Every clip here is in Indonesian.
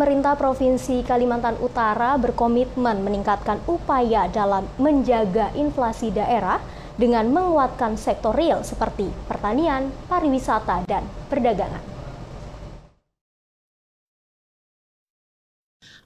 pemerintah Provinsi Kalimantan Utara berkomitmen meningkatkan upaya dalam menjaga inflasi daerah dengan menguatkan sektor real seperti pertanian, pariwisata, dan perdagangan.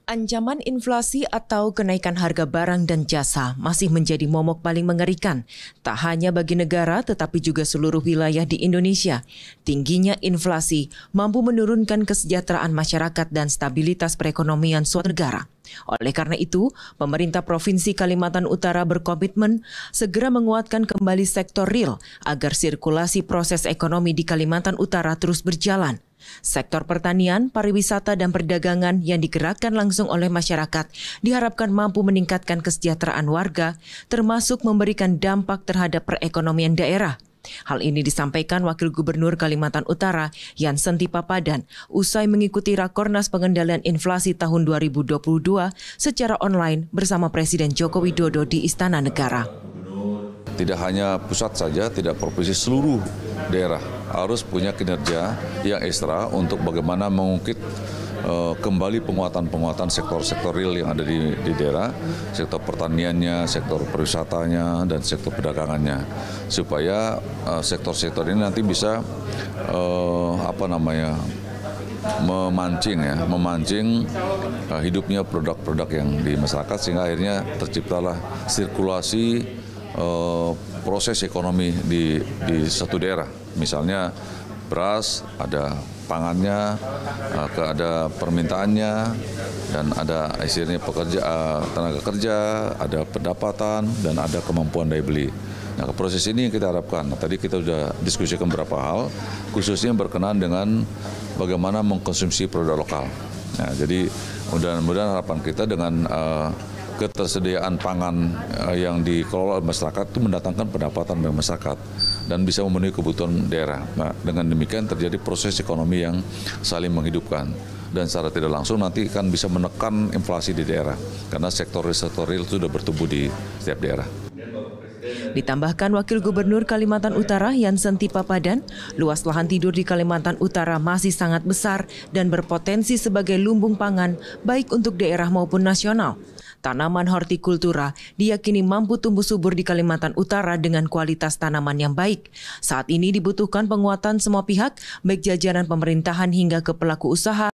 Ancaman inflasi atau kenaikan harga barang dan jasa masih menjadi momok paling mengerikan, tak hanya bagi negara tetapi juga seluruh wilayah di Indonesia. Tingginya inflasi mampu menurunkan kesejahteraan masyarakat dan stabilitas perekonomian suatu negara. Oleh karena itu, pemerintah Provinsi Kalimantan Utara berkomitmen segera menguatkan kembali sektor real agar sirkulasi proses ekonomi di Kalimantan Utara terus berjalan. Sektor pertanian, pariwisata, dan perdagangan yang digerakkan langsung oleh masyarakat diharapkan mampu meningkatkan kesejahteraan warga, termasuk memberikan dampak terhadap perekonomian daerah. Hal ini disampaikan Wakil Gubernur Kalimantan Utara Yansen Papadan usai mengikuti Rakornas Pengendalian Inflasi tahun 2022 secara online bersama Presiden Joko Widodo di Istana Negara. Tidak hanya pusat saja, tidak provinsi, seluruh daerah harus punya kinerja yang ekstra untuk bagaimana mengungkit eh, kembali penguatan-penguatan sektor-sektor real yang ada di, di daerah, sektor pertaniannya, sektor perwisatanya, dan sektor perdagangannya, supaya eh, sektor-sektor uh, ini nanti bisa uh, apa namanya memancing ya, memancing uh, hidupnya produk-produk yang di masyarakat sehingga akhirnya terciptalah sirkulasi Eh, proses ekonomi di, di satu daerah. Misalnya beras, ada pangannya, eh, ada permintaannya, dan ada akhirnya pekerja, eh, tenaga kerja, ada pendapatan, dan ada kemampuan daya beli. Nah, proses ini yang kita harapkan. Nah, tadi kita sudah diskusikan beberapa hal, khususnya berkenaan dengan bagaimana mengkonsumsi produk lokal. Nah, jadi mudah-mudahan harapan kita dengan uh, ketersediaan pangan eh, yang dikelola oleh masyarakat itu mendatangkan pendapatan bagi masyarakat dan bisa memenuhi kebutuhan daerah. Nah, dengan demikian terjadi proses ekonomi yang saling menghidupkan dan secara tidak langsung nanti akan bisa menekan inflasi di daerah karena sektor sektor real sudah bertumbuh di setiap daerah. Ditambahkan Wakil Gubernur Kalimantan Utara Yansen Tipa Padan, luas lahan tidur di Kalimantan Utara masih sangat besar dan berpotensi sebagai lumbung pangan baik untuk daerah maupun nasional. Tanaman hortikultura diyakini mampu tumbuh subur di Kalimantan Utara dengan kualitas tanaman yang baik. Saat ini dibutuhkan penguatan semua pihak, baik jajaran pemerintahan hingga ke pelaku usaha,